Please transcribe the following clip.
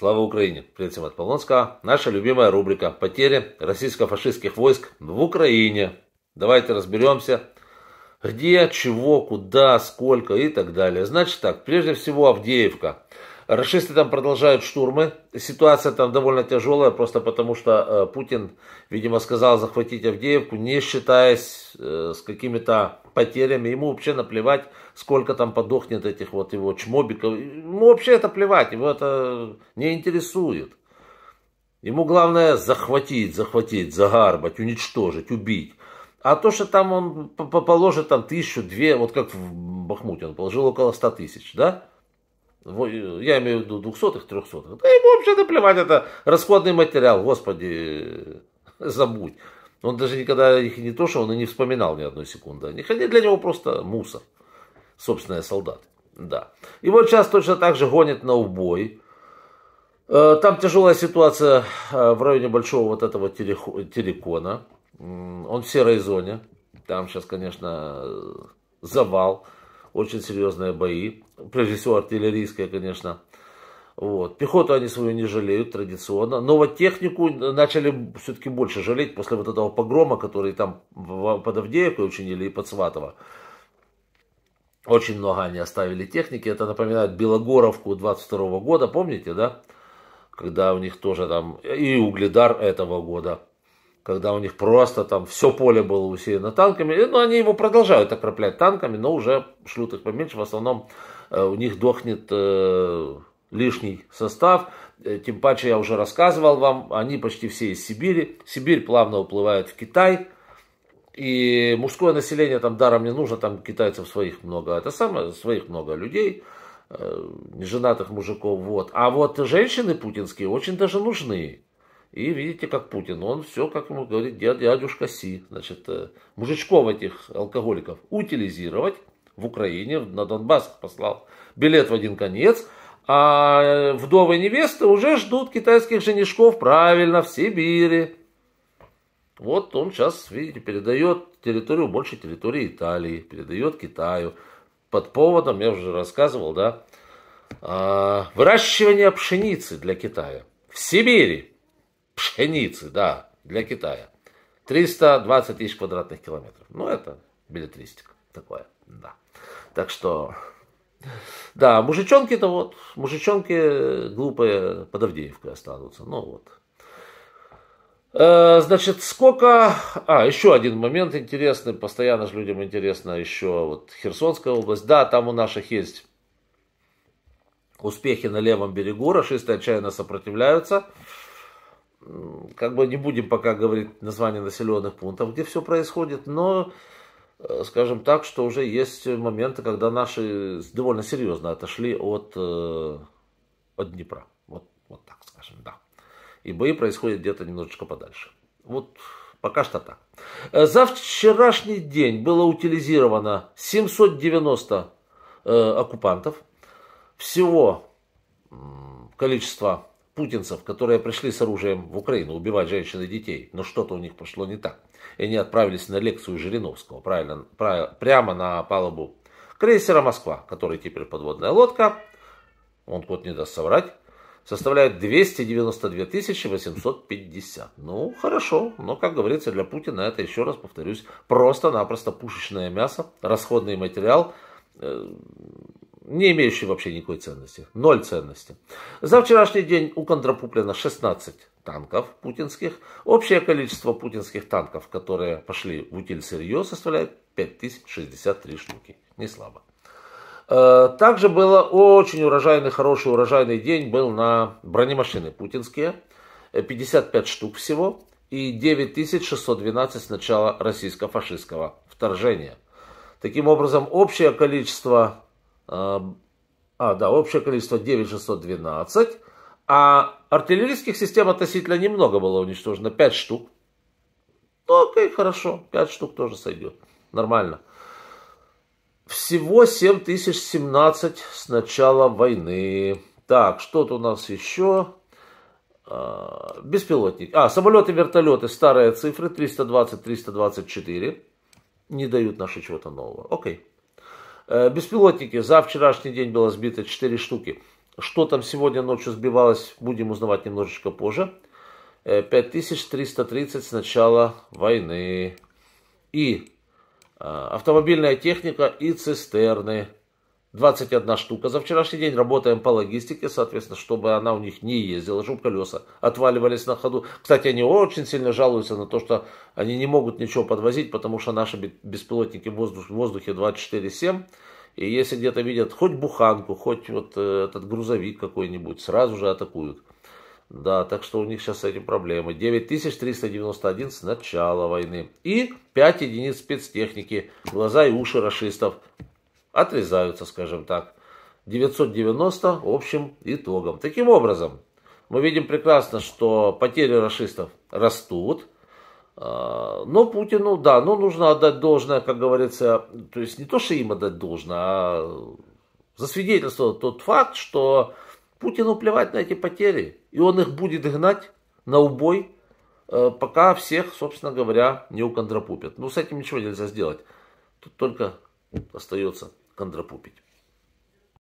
Слава Украине! Привет всем от Полонского. Наша любимая рубрика «Потери российско-фашистских войск в Украине». Давайте разберемся, где, чего, куда, сколько и так далее. Значит так, прежде всего Авдеевка. Расисты там продолжают штурмы. Ситуация там довольно тяжелая, просто потому что э, Путин, видимо, сказал захватить Авдеевку, не считаясь э, с какими-то потерями. Ему вообще наплевать, сколько там подохнет этих вот его чмобиков. Ему вообще это плевать, его это не интересует. Ему главное захватить, захватить, загарбать, уничтожить, убить. А то, что там он положит там тысячу, две, вот как в Бахмуте он положил около ста тысяч, да? Я имею в виду двухсотых, трехсотых. Да ему вообще-то плевать, это расходный материал, господи, забудь. Он даже никогда их не то, что он и не вспоминал ни одной секунды Они ходили для него просто мусор, собственные солдаты. Да. И вот сейчас точно так же гонят на убой. Э, там тяжелая ситуация э, в районе большого вот этого террикона. Он в серой зоне. Там сейчас, конечно, завал очень серьезные бои. Прежде всего артиллерийская, конечно. Вот. Пехоту они свою не жалеют традиционно, но вот технику начали все-таки больше жалеть после вот этого погрома, который там под Авдеевкой учинили и под Сватово. Очень много они оставили техники. Это напоминает Белогоровку 22 года, помните, да? Когда у них тоже там... И Угледар этого года когда у них просто там все поле было усеяно танками. Ну, они его продолжают окроплять танками, но уже шлют их поменьше. В основном э, у них дохнет э, лишний состав. Э, тем паче я уже рассказывал вам, они почти все из Сибири. Сибирь плавно уплывает в Китай. И мужское население там даром не нужно, там китайцев своих много. Это самое, своих много людей, э, неженатых мужиков. Вот. А вот женщины путинские очень даже нужны. И видите, как Путин, он все, как ему говорит дядюшка Си, значит, э, мужичков этих алкоголиков утилизировать в Украине, на Донбасс послал билет в один конец, а э, вдовы и невесты уже ждут китайских женишков, правильно, в Сибири. Вот он сейчас, видите, передает территорию, больше территории Италии, передает Китаю. Под поводом, я уже рассказывал, да, а, выращивание пшеницы для Китая в Сибири пшеницы, да, для Китая. 320 тысяч квадратных километров. Ну, это билетристика такое, да. Так что, да, мужичонки-то вот, мужичонки глупые под Авдеевкой останутся. Ну, вот. Э, значит, сколько... А, еще один момент интересный, постоянно же людям интересно еще вот Херсонская область. Да, там у наших есть успехи на левом берегу, расисты отчаянно сопротивляются как бы не будем пока говорить название населенных пунктов, где все происходит, но э, скажем так, что уже есть моменты, когда наши довольно серьезно отошли от, э, от Днепра. Вот, вот так скажем, да. И бои происходят где-то немножечко подальше. Вот пока что так. Э, за вчерашний день было утилизировано 790 э, оккупантов. Всего количество путинцев, которые пришли с оружием в Украину убивать женщин и детей, но что-то у них пошло не так. И они отправились на лекцию Жириновского, правильно, правильно прямо на палубу крейсера «Москва», который теперь подводная лодка, он код не даст соврать, составляет 292 850. Ну, хорошо, но, как говорится, для Путина это, еще раз повторюсь, просто-напросто пушечное мясо, расходный материал, э, не имеющий вообще никакой ценности, ноль ценности. За вчерашний день у контрапуплено 16 танков путинских. Общее количество путинских танков, которые пошли в утиль сырье, составляет 5063 штуки. Не слабо. Э, также был очень урожайный, хороший урожайный день был на бронемашины путинские. 55 э, штук всего и 9612 с начала российско-фашистского вторжения. Таким образом, общее количество а, да, общее количество 9612. А артиллерийских систем относительно немного было уничтожено, 5 штук. Ну, окей, хорошо, 5 штук тоже сойдет. Нормально. Всего 7017 с начала войны. Так, что-то у нас еще. А, беспилотники. А, самолеты, вертолеты, старые цифры, 320-324. Не дают наши чего-то нового. Окей. Э, беспилотники. За вчерашний день было сбито 4 штуки. Что там сегодня ночью сбивалось, будем узнавать немножечко позже. 5330 э, с начала войны. И э, автомобильная техника и цистерны. 21 штука за вчерашний день. Работаем по логистике, соответственно, чтобы она у них не ездила, чтобы колеса отваливались на ходу. Кстати, они очень сильно жалуются на то, что они не могут ничего подвозить, потому что наши беспилотники в, воздухе в воздухе 24-7. И если где-то видят хоть буханку, хоть вот э, этот грузовик какой-нибудь, сразу же атакуют. Да, так что у них сейчас с этим проблемы. 9391 с начала войны. И 5 единиц спецтехники. Глаза и уши расистов отрезаются, скажем так. 990 общим итогом. Таким образом, мы видим прекрасно, что потери расистов растут. А, но Путину, да, ну нужно отдать должное, как говорится, то есть не то, что им отдать должное, а засвидетельствовать тот факт, что Путину плевать на эти потери, и он их будет гнать на убой, э, пока всех, собственно говоря, не уконтропупят. Ну, с этим ничего нельзя сделать. Тут только остается кондрапупить.